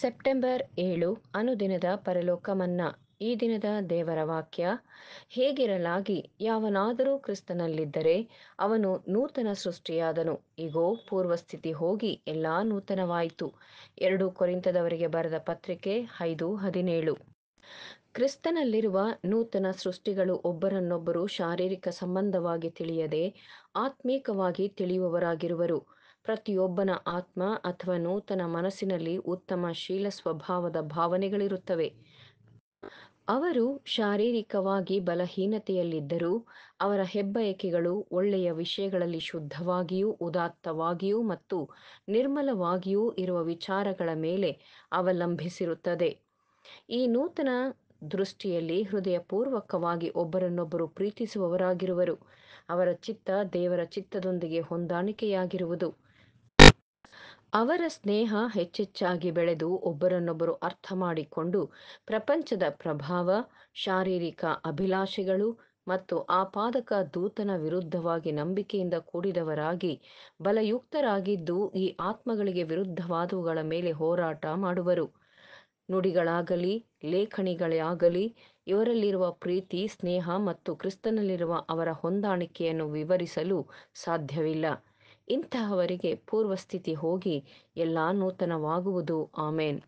September ಏಳು ಅನುದಿನದ ಪರಲೋಕ ಮನ್ನಾ ಈ ದಿನದ ದೇವರ ವಾಕ್ಯ ಹೇಗಿರಲಾಗಿ ಯಾವನಾದರೂ ಕ್ರಿಸ್ತನಲ್ಲಿದ್ದರೆ ಅವನು ನೂತನ ಸೃಷ್ಟಿಯಾದನು ಈಗೋ ಪೂರ್ವಸ್ಥಿತಿ ಹೋಗಿ ಎಲ್ಲ ನೂತನವಾಯಿತು ಎರಡು ಕೊರಿಂತದವರಿಗೆ ಬರೆದ ಪತ್ರಿಕೆ ಐದು ಹದಿನೇಳು ಕ್ರಿಸ್ತನಲ್ಲಿರುವ ನೂತನ ಸೃಷ್ಟಿಗಳು ಒಬ್ಬರನ್ನೊಬ್ಬರು ಶಾರೀರಿಕ ಸಂಬಂಧವಾಗಿ ತಿಳಿಯದೆ ಆತ್ಮೀಕವಾಗಿ ತಿಳಿಯುವವರಾಗಿರುವರು ಪ್ರತಿಯೊಬ್ಬನ ಆತ್ಮ ಅಥವಾ ನೂತನ ಮನಸ್ಸಿನಲ್ಲಿ ಉತ್ತಮ ಶೀಲ ಸ್ವಭಾವದ ಭಾವನೆಗಳಿರುತ್ತವೆ ಅವರು ಶಾರೀರಿಕವಾಗಿ ಬಲಹೀನತೆಯಲ್ಲಿದ್ದರೂ ಅವರ ಹೆಬ್ಬಯಕೆಗಳು ಒಳ್ಳೆಯ ವಿಷಯಗಳಲ್ಲಿ ಶುದ್ಧವಾಗಿಯೂ ಉದಾತ್ತವಾಗಿಯೂ ಮತ್ತು ನಿರ್ಮಲವಾಗಿಯೂ ಇರುವ ವಿಚಾರಗಳ ಮೇಲೆ ಅವಲಂಬಿಸಿರುತ್ತದೆ ಈ ನೂತನ ದೃಷ್ಟಿಯಲ್ಲಿ ಹೃದಯಪೂರ್ವಕವಾಗಿ ಒಬ್ಬರನ್ನೊಬ್ಬರು ಪ್ರೀತಿಸುವವರಾಗಿರುವರು ಅವರ ಚಿತ್ತ ದೇವರ ಚಿತ್ತದೊಂದಿಗೆ ಹೊಂದಾಣಿಕೆಯಾಗಿರುವುದು ಅವರ ಸ್ನೇಹ ಹೆಚ್ಚೆಚ್ಚಾಗಿ ಬೆಳೆದು ಒಬ್ಬರನ್ನೊಬ್ಬರು ಅರ್ಥ ಮಾಡಿಕೊಂಡು ಪ್ರಪಂಚದ ಪ್ರಭಾವ ಶಾರೀರಿಕ ಅಭಿಲಾಷೆಗಳು ಮತ್ತು ಆಪಾದಕ ದೂತನ ವಿರುದ್ಧವಾಗಿ ನಂಬಿಕೆಯಿಂದ ಕೂಡಿದವರಾಗಿ ಬಲಯುಕ್ತರಾಗಿದ್ದು ಈ ಆತ್ಮಗಳಿಗೆ ವಿರುದ್ಧವಾದವುಗಳ ಮೇಲೆ ಹೋರಾಟ ಮಾಡುವರು ನುಡಿಗಳಾಗಲಿ ಲೇಖನಿಗಳೇ ಆಗಲಿ ಇವರಲ್ಲಿರುವ ಪ್ರೀತಿ ಸ್ನೇಹ ಮತ್ತು ಕ್ರಿಸ್ತನಲ್ಲಿರುವ ಅವರ ಹೊಂದಾಣಿಕೆಯನ್ನು ವಿವರಿಸಲು ಸಾಧ್ಯವಿಲ್ಲ ಇಂತಹವರಿಗೆ ಪೂರ್ವಸ್ಥಿತಿ ಹೋಗಿ ಎಲ್ಲ ನೂತನವಾಗುವುದು ಆಮೇನ್